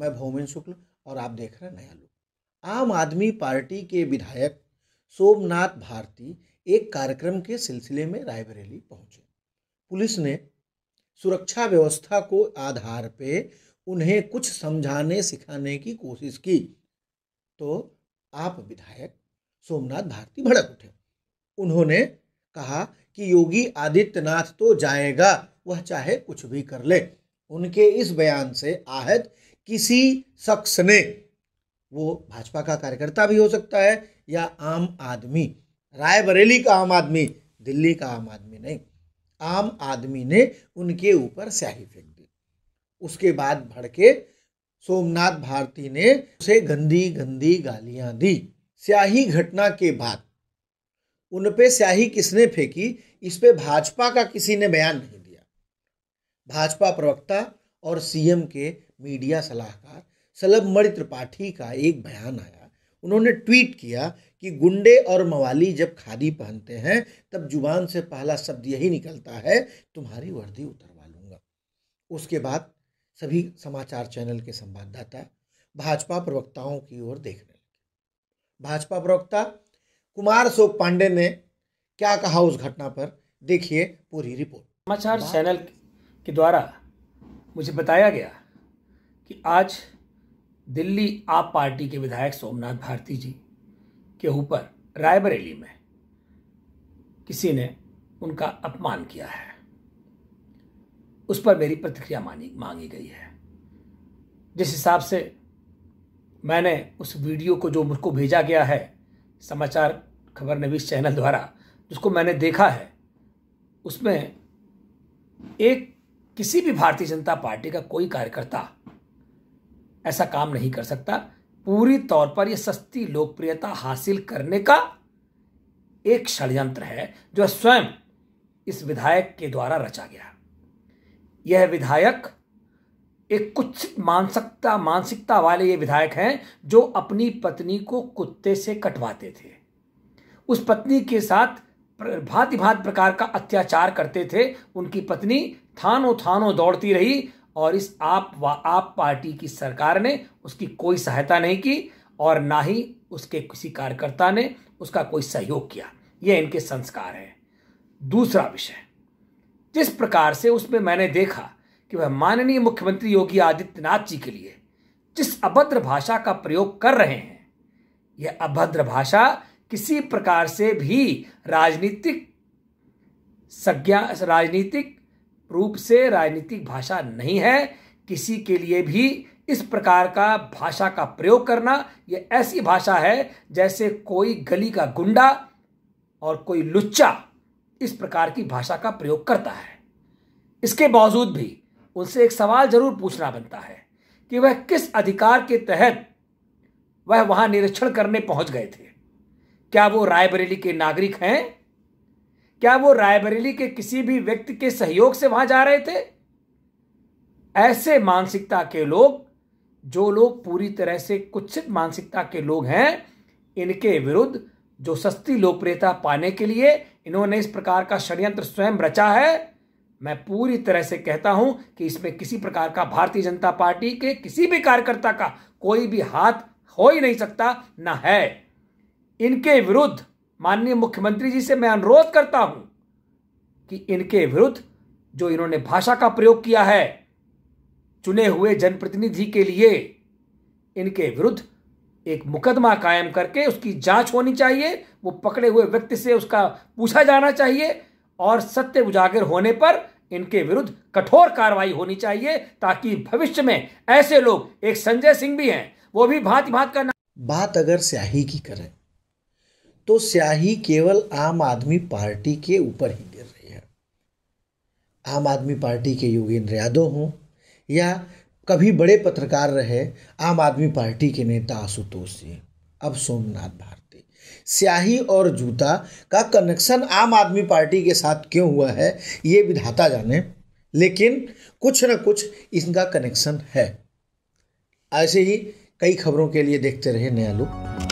मैं भौमिन शुक्ल और आप देख रहे हैं नया लोग आम आदमी पार्टी के विधायक सोमनाथ भारती एक कार्यक्रम के सिलसिले में रायबरेली पहुंचे पुलिस ने सुरक्षा व्यवस्था को आधार पे उन्हें कुछ समझाने सिखाने की कोशिश की तो आप विधायक सोमनाथ भारती भड़क उठे उन्होंने कहा कि योगी आदित्यनाथ तो जाएगा वह चाहे कुछ भी कर ले उनके इस बयान से आहत किसी शख्स ने वो भाजपा का कार्यकर्ता भी हो सकता है या आम आदमी रायबरेली का आम आदमी दिल्ली का आम आदमी नहीं आम आदमी ने उनके ऊपर स्याही फेंक दी उसके बाद भड़के सोमनाथ भारती ने उसे गंदी गंदी गालियां दी स्याही घटना के बाद उन पे स्याही किसने फेंकी इस पे भाजपा का किसी ने बयान नहीं दिया भाजपा प्रवक्ता और सीएम के मीडिया सलाहकार सलभ मणि त्रिपाठी का एक बयान आया उन्होंने ट्वीट किया कि गुंडे और मवाली जब खादी पहनते हैं तब जुबान से पहला शब्द यही निकलता है तुम्हारी वर्दी उतरवा लूँगा उसके बाद सभी समाचार चैनल के संवाददाता भाजपा प्रवक्ताओं की ओर देखने लगे भाजपा प्रवक्ता कुमार अशोक पांडे ने क्या कहा उस घटना पर देखिए पूरी रिपोर्ट समाचार चैनल के द्वारा मुझे बताया गया कि आज दिल्ली आप पार्टी के विधायक सोमनाथ भारती जी के ऊपर रायबरेली में किसी ने उनका अपमान किया है उस पर मेरी प्रतिक्रिया मानी मांगी गई है जिस हिसाब से मैंने उस वीडियो को जो मुझको भेजा गया है समाचार खबर नवीस चैनल द्वारा जिसको मैंने देखा है उसमें एक किसी भी भारतीय जनता पार्टी का कोई कार्यकर्ता ऐसा काम नहीं कर सकता पूरी तौर पर यह सस्ती लोकप्रियता हासिल करने का एक षड्यंत्र है जो स्वयं इस विधायक के द्वारा रचा गया यह विधायक एक कुछ मानसिकता मानसिकता वाले ये विधायक हैं जो अपनी पत्नी को कुत्ते से कटवाते थे उस पत्नी के साथ भांति भांति प्रकार का अत्याचार करते थे उनकी पत्नी थानों थानों दौड़ती रही और इस आप व आप पार्टी की सरकार ने उसकी कोई सहायता नहीं की और ना ही उसके किसी कार्यकर्ता ने उसका कोई सहयोग किया ये इनके संस्कार हैं दूसरा विषय जिस प्रकार से उसमें मैंने देखा कि वह माननीय मुख्यमंत्री योगी आदित्यनाथ जी के लिए जिस अभद्र भाषा का प्रयोग कर रहे हैं यह अभद्र भाषा किसी प्रकार से भी राजनीतिक संज्ञा राजनीतिक रूप से राजनीतिक भाषा नहीं है किसी के लिए भी इस प्रकार का भाषा का प्रयोग करना यह ऐसी भाषा है जैसे कोई गली का गुंडा और कोई लुच्चा इस प्रकार की भाषा का प्रयोग करता है इसके बावजूद भी उनसे एक सवाल जरूर पूछना बनता है कि वह किस अधिकार के तहत वह वहां निरीक्षण करने पहुंच गए थे क्या वो रायबरेली के नागरिक हैं क्या वो रायबरेली के किसी भी व्यक्ति के सहयोग से वहां जा रहे थे ऐसे मानसिकता के लोग जो लोग पूरी तरह से कुत्सित मानसिकता के लोग हैं इनके विरुद्ध जो सस्ती लोकप्रियता पाने के लिए इन्होंने इस प्रकार का षड्यंत्र स्वयं रचा है मैं पूरी तरह से कहता हूं कि इसमें किसी प्रकार का भारतीय जनता पार्टी के किसी भी कार्यकर्ता का कोई भी हाथ हो ही नहीं सकता ना है इनके विरुद्ध माननीय मुख्यमंत्री जी से मैं अनुरोध करता हूं कि इनके विरुद्ध जो इन्होंने भाषा का प्रयोग किया है चुने हुए जनप्रतिनिधि के लिए इनके विरुद्ध एक मुकदमा कायम करके उसकी जांच होनी चाहिए वो पकड़े हुए व्यक्ति से उसका पूछा जाना चाहिए और सत्य उजागर होने पर इनके विरुद्ध कठोर कार्रवाई होनी चाहिए ताकि भविष्य में ऐसे लोग एक संजय सिंह भी हैं वो भी भांति भांति का बात अगर स्याही की करें तो स्याही केवल आम आदमी पार्टी के ऊपर ही गिर रही है आम आदमी पार्टी के योगेंद्र यादव हों या कभी बड़े पत्रकार रहे आम आदमी पार्टी के नेता आशुतोष सिंह अब सोमनाथ भारती स्याही और जूता का कनेक्शन आम आदमी पार्टी के साथ क्यों हुआ है ये विधाता जाने लेकिन कुछ न कुछ इनका कनेक्शन है ऐसे ही कई खबरों के लिए देखते रहे नया लुक